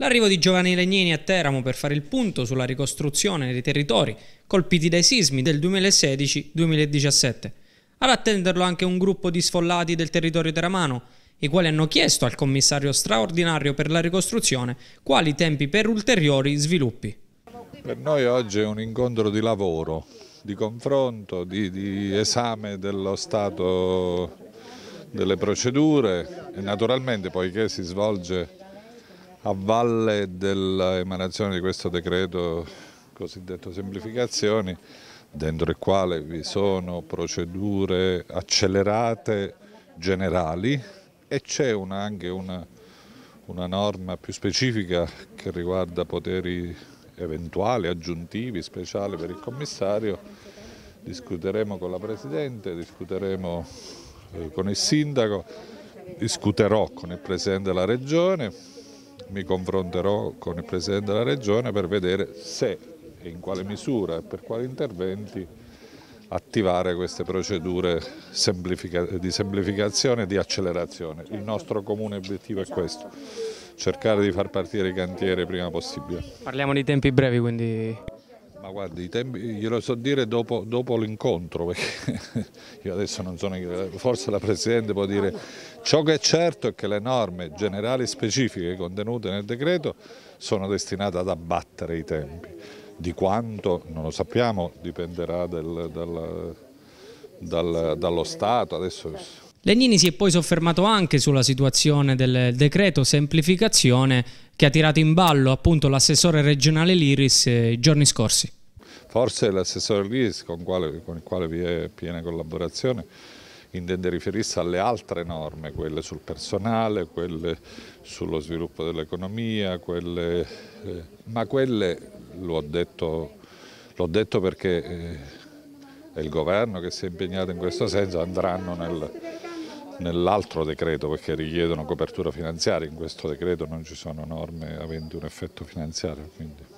L'arrivo di Giovanni Legnini a Teramo per fare il punto sulla ricostruzione dei territori colpiti dai sismi del 2016-2017. Ad attenderlo anche un gruppo di sfollati del territorio teramano, i quali hanno chiesto al commissario straordinario per la ricostruzione quali tempi per ulteriori sviluppi. Per noi oggi è un incontro di lavoro, di confronto, di, di esame dello stato delle procedure e naturalmente poiché si svolge a valle dell'emanazione di questo decreto cosiddetto semplificazioni, dentro il quale vi sono procedure accelerate generali e c'è anche una, una norma più specifica che riguarda poteri eventuali, aggiuntivi, speciali per il commissario. Discuteremo con la Presidente, discuteremo eh, con il Sindaco, discuterò con il Presidente della Regione mi confronterò con il Presidente della Regione per vedere se e in quale misura e per quali interventi attivare queste procedure di semplificazione e di accelerazione. Il nostro comune obiettivo è questo, cercare di far partire i cantieri prima possibile. Parliamo di tempi brevi quindi... Ma guardi, i tempi glielo so dire dopo, dopo l'incontro, perché io adesso non sono, forse la Presidente può dire, ciò che è certo è che le norme generali specifiche contenute nel decreto sono destinate ad abbattere i tempi, di quanto non lo sappiamo dipenderà del, dal, dal, dallo Stato, adesso Legnini si è poi soffermato anche sulla situazione del decreto semplificazione che ha tirato in ballo appunto l'assessore regionale Liris eh, i giorni scorsi. Forse l'assessore Liris con, quale, con il quale vi è piena collaborazione intende riferirsi alle altre norme, quelle sul personale, quelle sullo sviluppo dell'economia, quelle, eh, ma quelle l'ho detto, detto, perché eh, è il governo che si è impegnato in questo senso, andranno nel, nell'altro decreto perché richiedono copertura finanziaria, in questo decreto non ci sono norme aventi un effetto finanziario. Quindi.